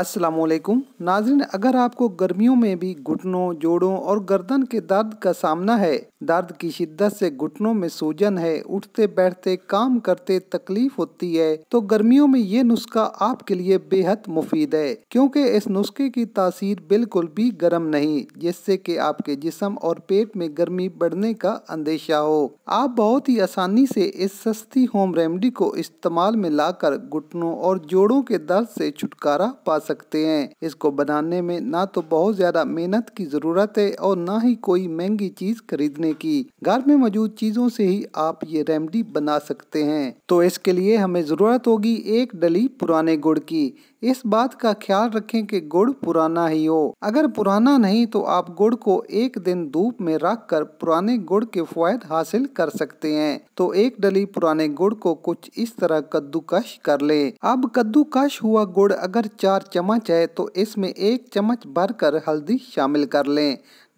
असलकुम नाजरीन अगर आपको गर्मियों में भी घुटनों जोड़ों और गर्दन के दर्द का सामना है दर्द की शिद्दत से घुटनों में सूजन है उठते बैठते काम करते तकलीफ होती है तो गर्मियों में ये नुस्खा आपके लिए बेहद मुफीद है क्योंकि इस नुस्खे की तासीर बिल्कुल भी गर्म नहीं जिससे कि आपके जिसम और पेट में गर्मी बढ़ने का अंदेशा हो आप बहुत ही आसानी से इस सस्ती होम रेमेडी को इस्तेमाल में लाकर घुटनों और जोड़ों के दर्द से छुटकारा पा सकते हैं इसको बनाने में ना तो बहुत ज्यादा मेहनत की जरूरत है और ना ही कोई महंगी चीज खरीदने की घर में मौजूद चीजों से ही आप ये रेमेडी बना सकते हैं तो इसके लिए हमें जरूरत होगी एक डली पुराने गुड़ की इस बात का ख्याल रखें कि गुड़ पुराना ही हो अगर पुराना नहीं तो आप गुड़ को एक दिन धूप में रख कर पुराने गुड़ के फायदे हासिल कर सकते हैं तो एक डली पुराने गुड़ को कुछ इस तरह कद्दूकश कर ले अब कद्दूकश हुआ गुड़ अगर चार चम्मच है तो इसमें एक चम्मच भर कर हल्दी शामिल कर ले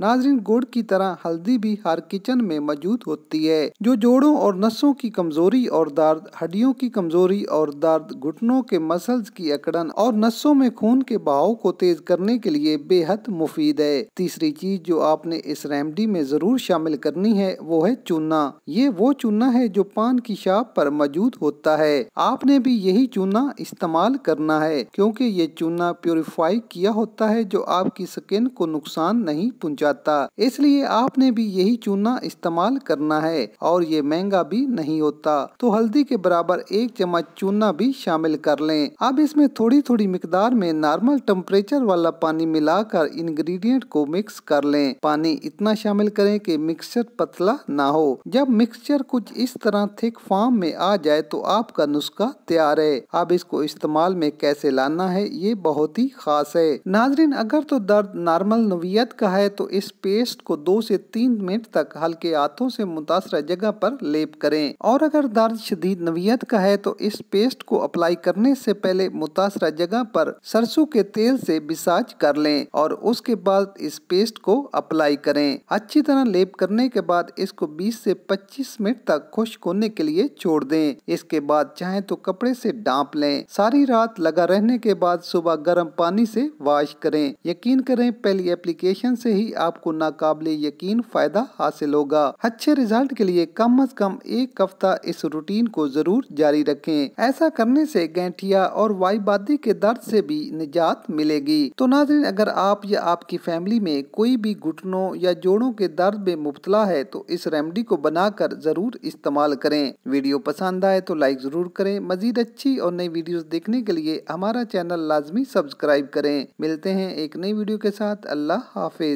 नाजरीन गुड़ की तरह हल्दी भी हर किचन में मौजूद होती है जो जोड़ों और नसों की कमजोरी और दर्द हड्डियों की कमजोरी और दर्द घुटनों के मसल्स की अकड़न और नसों में खून के बहाव को तेज करने के लिए बेहद मुफीद है तीसरी चीज जो आपने इस रेमडी में जरूर शामिल करनी है वो है चूना ये वो चूना है जो पान की शाप पर मौजूद होता है आपने भी यही चूना इस्तेमाल करना है क्योंकि ये चूना प्योरीफाई किया होता है जो आपकी स्किन को नुकसान नहीं पहुँचाता इसलिए आपने भी यही चूना इस्तेमाल करना है और ये महंगा भी नहीं होता तो हल्दी के बराबर एक चम्मच चूना भी शामिल कर लें अब इसमें थोड़ी थोड़ी मकदार में नॉर्मल टेम्परेचर वाला पानी मिलाकर इंग्रेडिएंट को मिक्स कर लें पानी इतना शामिल करें कि मिक्सचर पतला ना हो जब मिक्सचर कुछ इस तरह थिक फॉर्म में आ जाए तो आपका नुस्खा तैयार है अब इसको इस्तेमाल में कैसे लाना है ये बहुत ही खास है नाजरीन अगर तो दर्द नॉर्मल नवीयत का है तो इस पेस्ट को दो से तीन मिनट तक हल्के हाथों से मुतासर जगह पर लेप करें और अगर दर्द शदीद नवीयत का है तो इस पेस्ट को अप्लाई करने से पहले मुतासर जगह पर सरसों के तेल से मिसाज कर लें और उसके बाद इस पेस्ट को अप्लाई करें अच्छी तरह लेप करने के बाद इसको 20 से 25 मिनट तक खुश्क होने के लिए छोड़ दें इसके बाद चाहे तो कपड़े से डांप लें सारी रात लगा रहने के बाद सुबह गर्म पानी से वॉश करें यकीन करें पहली एप्लीकेशन से ही आपको नाकाबले यकीन फायदा हासिल होगा अच्छे रिजल्ट के लिए कम अज कम एक हफ्ता इस रूटीन को जरूर जारी रखें ऐसा करने से गैंठिया और वाइबादी के दर्द से भी निजात मिलेगी तो नाजरीन अगर आप या आपकी फैमिली में कोई भी घुटनों या जोड़ों के दर्द में मुबतला है तो इस रेमडी को बनाकर जरूर इस्तेमाल करें वीडियो पसंद आए तो लाइक जरूर करें मजीद अच्छी और नई वीडियो देखने के लिए हमारा चैनल लाजमी सब्सक्राइब करें मिलते हैं एक नई वीडियो के साथ अल्लाह हाफिज